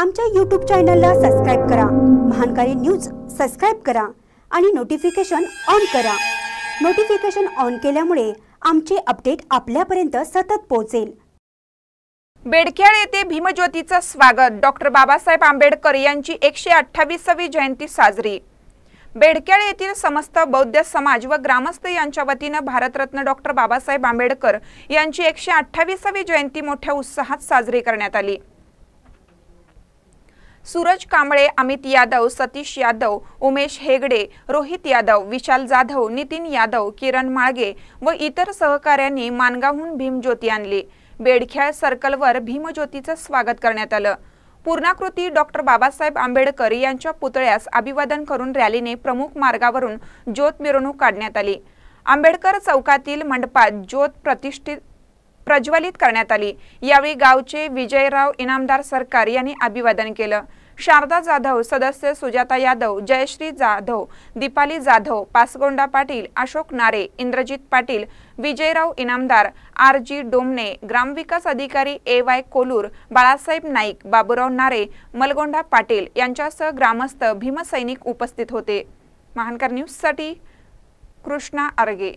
आमच्या यूट्यूब चॅनलला सबस्क्राईब करा महानकारी न्यूज सबस्क्राईब करा आणि नोटिफिकेशन ऑन करा नोटिफिकेशन ऑन केल्यामुळे आमचे अपडेट आपल्यापर्यंत सतत पोहोचेल बेडखेड येथे भीमज्योतीचं स्वागत डॉक्टर बाबासाहेब आंबेडकर यांची एकशे अठ्ठावीसावी जयंती साजरी बेडकेळ येथील समस्त बौद्ध समाज व ग्रामस्थ यांच्या वतीनं भारतरत्न डॉक्टर बाबासाहेब आंबेडकर यांची एकशे अठ्ठावीसावी जयंती मोठ्या उत्साहात साजरी करण्यात आली सूरज कांबळे अमित यादव सतीश यादव उमेश हेगडे रोहित यादव विशाल जाधव नितीन यादव किरण माळगे व इतर सहकाऱ्यांनी मानगावहून भीमज्योती आणली बेडख्याळ सर्कलवर भीमज्योतीचं स्वागत करण्यात आलं पूर्णाकृती डॉक्टर बाबासाहेब आंबेडकर यांच्या पुतळ्यास अभिवादन करून रॅलीने प्रमुख मार्गावरून ज्योत मिरवणूक काढण्यात आली आंबेडकर चौकातील मंडपात ज्योत प्रतिष्ठित प्रज्वलित करण्यात आली यावेळी गावचे विजयराव इनामदार सरकार यांनी अभिवादन केलं शारदा जाधव सदस्य सुजाता यादव जयश्री जाधव दीपाली जाधव पासगोंडा पाटील अशोक नारे इंद्रजित पाटील विजयराव इनामदार आर जी डोमने ग्रामविकास अधिकारी ए वाय कोलूर बाळासाहेब नाईक बाबुराव नारे मलगोंडा पाटील यांच्यासह ग्रामस्थ भीमसैनिक उपस्थित होते महानकर न्यूजसाठी कृष्णा आर्गे